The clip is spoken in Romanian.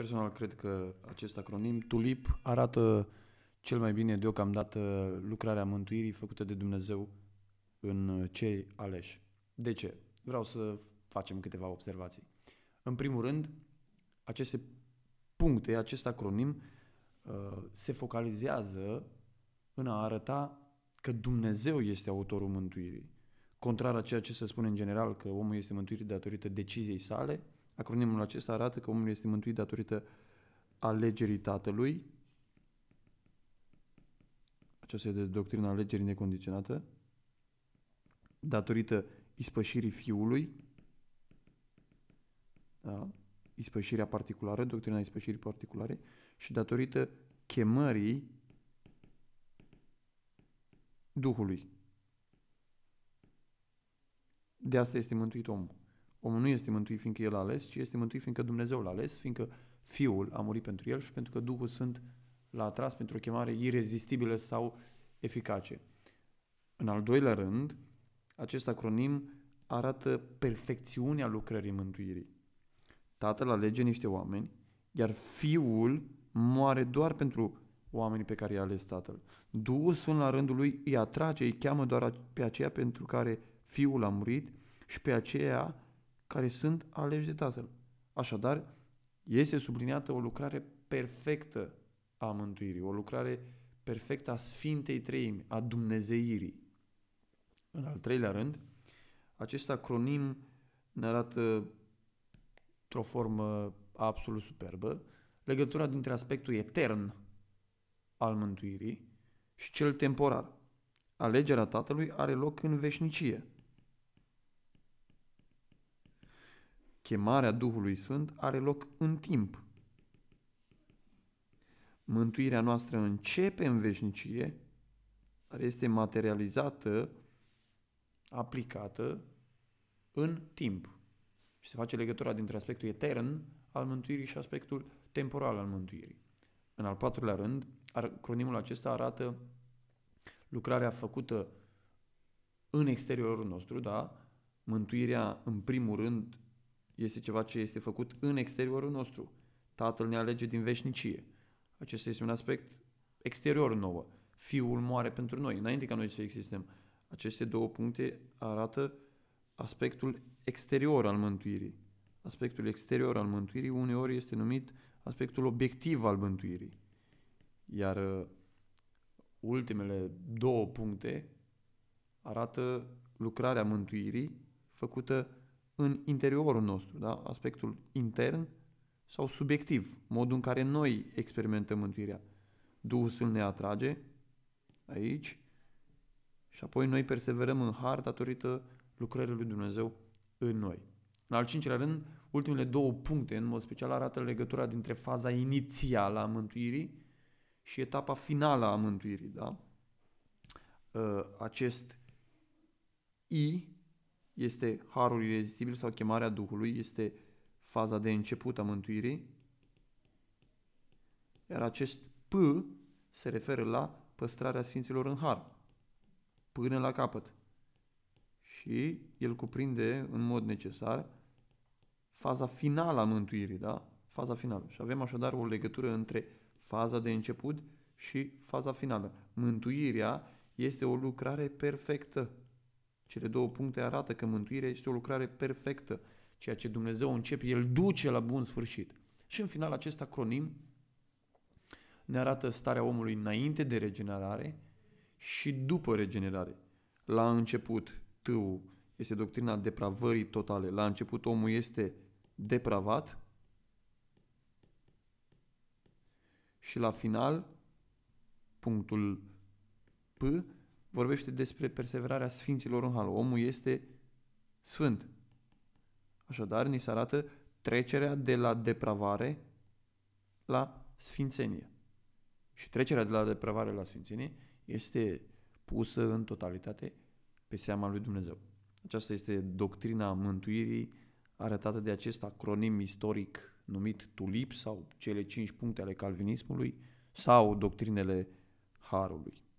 Personal cred că acest acronim TULIP arată cel mai bine deocamdată lucrarea mântuirii făcută de Dumnezeu în cei aleși. De ce? Vreau să facem câteva observații. În primul rând, aceste puncte, acest acronim uh, se focalizează în a arăta că Dumnezeu este autorul mântuirii. Contrar a ceea ce se spune în general că omul este mântuit datorită deciziei sale, Acronimul acesta arată că omul este mântuit datorită alegerii Tatălui. Aceasta este doctrina alegerii necondiționată. Datorită ispășirii Fiului. Da? Ispășirea particulară, doctrina ispășirii particulare. Și datorită chemării Duhului. De asta este mântuit omul. Omul nu este mântuit fiindcă el a ales, ci este mântuit fiindcă Dumnezeu l-a ales, fiindcă Fiul a murit pentru el și pentru că Duhul Sfânt l-a atras pentru o chemare irezistibilă sau eficace. În al doilea rând, acest acronim arată perfecțiunea lucrării mântuirii. Tatăl alege niște oameni, iar Fiul moare doar pentru oamenii pe care i-a ales Tatăl. Duhul Sfânt la rândul lui îi atrage, îi cheamă doar pe aceea pentru care Fiul a murit și pe aceea care sunt aleși de Tatăl. Așadar, este subliniată o lucrare perfectă a mântuirii, o lucrare perfectă a Sfintei Treimi, a Dumnezeirii. În al treilea rând, acest acronim ne arată într-o formă absolut superbă legătura dintre aspectul etern al mântuirii și cel temporar. Alegerea Tatălui are loc în veșnicie – chemarea Duhului Sfânt are loc în timp. Mântuirea noastră începe în veșnicie, dar este materializată, aplicată în timp. Și se face legătura dintre aspectul etern al mântuirii și aspectul temporal al mântuirii. În al patrulea rând, acronimul acesta arată lucrarea făcută în exteriorul nostru, da? Mântuirea, în primul rând, este ceva ce este făcut în exteriorul nostru. Tatăl ne alege din veșnicie. Acesta este un aspect exterior nou. Fiul moare pentru noi, înainte ca noi să existăm. Aceste două puncte arată aspectul exterior al mântuirii. Aspectul exterior al mântuirii uneori este numit aspectul obiectiv al mântuirii. Iar uh, ultimele două puncte arată lucrarea mântuirii făcută în interiorul nostru, da? aspectul intern sau subiectiv, modul în care noi experimentăm mântuirea. Duhul Sfânt ne atrage aici și apoi noi perseverăm în har datorită lucrării lui Dumnezeu în noi. În al cincilea rând, ultimele două puncte, în mod special, arată legătura dintre faza inițială a mântuirii și etapa finală a mântuirii. Da? Ă, acest I este harul irezistibil sau chemarea Duhului, este faza de început a mântuirii, iar acest P se referă la păstrarea Sfinților în har, până la capăt. Și el cuprinde în mod necesar faza finală a mântuirii, da? Faza finală. Și avem așadar o legătură între faza de început și faza finală. Mântuirea este o lucrare perfectă cele două puncte arată că mântuirea este o lucrare perfectă. Ceea ce Dumnezeu începe, El duce la bun sfârșit. Și în final acest acronim ne arată starea omului înainte de regenerare și după regenerare. La început, tâul este doctrina depravării totale. La început omul este depravat și la final, punctul P, vorbește despre perseverarea sfinților în halul. Omul este sfânt. Așadar, ni se arată trecerea de la depravare la sfințenie. Și trecerea de la depravare la sfințenie este pusă în totalitate pe seama lui Dumnezeu. Aceasta este doctrina mântuirii arătată de acest acronim istoric numit TULIP sau cele cinci puncte ale calvinismului sau doctrinele Harului.